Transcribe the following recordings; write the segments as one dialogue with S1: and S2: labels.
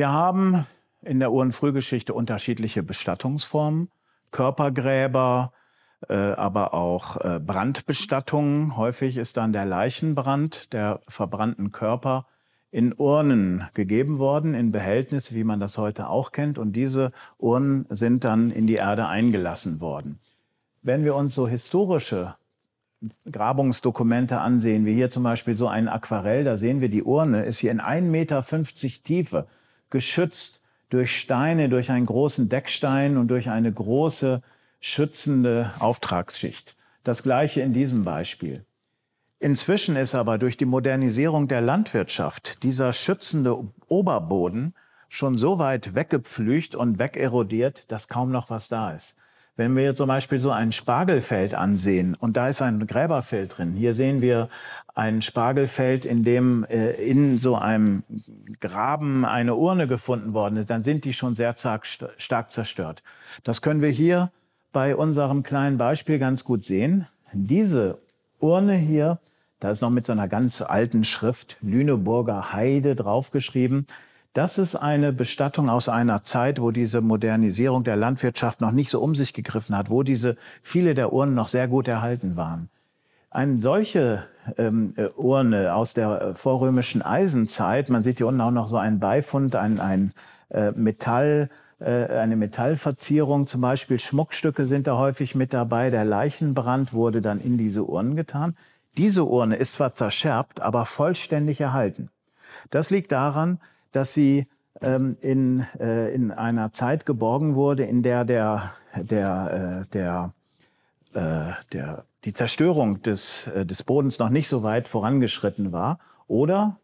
S1: Wir haben in der Uhrenfrühgeschichte unterschiedliche Bestattungsformen, Körpergräber, äh, aber auch äh, Brandbestattungen. Häufig ist dann der Leichenbrand der verbrannten Körper in Urnen gegeben worden, in Behältnisse, wie man das heute auch kennt. Und diese Urnen sind dann in die Erde eingelassen worden. Wenn wir uns so historische Grabungsdokumente ansehen, wie hier zum Beispiel so ein Aquarell, da sehen wir, die Urne ist hier in 1,50 Meter Tiefe geschützt durch Steine, durch einen großen Deckstein und durch eine große schützende Auftragsschicht. Das gleiche in diesem Beispiel. Inzwischen ist aber durch die Modernisierung der Landwirtschaft dieser schützende Oberboden schon so weit weggepflügt und wegerodiert, dass kaum noch was da ist. Wenn wir zum Beispiel so ein Spargelfeld ansehen und da ist ein Gräberfeld drin, hier sehen wir ein Spargelfeld, in dem äh, in so einem Graben eine Urne gefunden worden ist, dann sind die schon sehr stark, stark zerstört. Das können wir hier bei unserem kleinen Beispiel ganz gut sehen. Diese Urne hier, da ist noch mit so einer ganz alten Schrift Lüneburger Heide draufgeschrieben. Das ist eine Bestattung aus einer Zeit, wo diese Modernisierung der Landwirtschaft noch nicht so um sich gegriffen hat, wo diese viele der Urnen noch sehr gut erhalten waren. Eine solche ähm, äh, Urne aus der äh, vorrömischen Eisenzeit, man sieht hier unten auch noch so einen Beifund, ein, ein äh, Metall, äh, eine Metallverzierung, zum Beispiel Schmuckstücke sind da häufig mit dabei. Der Leichenbrand wurde dann in diese Urnen getan. Diese Urne ist zwar zerschärft, aber vollständig erhalten. Das liegt daran, dass sie ähm, in, äh, in einer Zeit geborgen wurde, in der der, der, äh, der, äh, der, die Zerstörung des, äh, des Bodens noch nicht so weit vorangeschritten war. Oder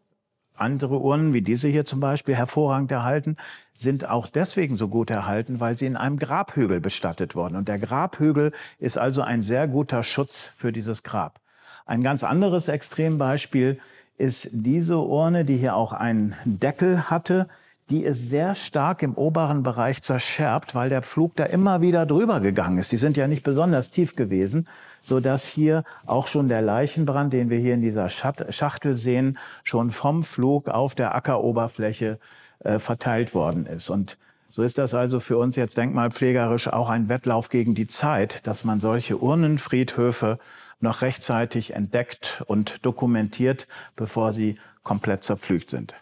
S1: andere Urnen, wie diese hier zum Beispiel, hervorragend erhalten, sind auch deswegen so gut erhalten, weil sie in einem Grabhügel bestattet wurden. Und der Grabhügel ist also ein sehr guter Schutz für dieses Grab. Ein ganz anderes Extrembeispiel ist diese Urne, die hier auch einen Deckel hatte, die ist sehr stark im oberen Bereich zerschärbt, weil der Pflug da immer wieder drüber gegangen ist. Die sind ja nicht besonders tief gewesen, so dass hier auch schon der Leichenbrand, den wir hier in dieser Schachtel sehen, schon vom Flug auf der Ackeroberfläche äh, verteilt worden ist. Und so ist das also für uns jetzt denkmalpflegerisch auch ein Wettlauf gegen die Zeit, dass man solche Urnenfriedhöfe noch rechtzeitig entdeckt und dokumentiert, bevor sie komplett zerpflügt sind.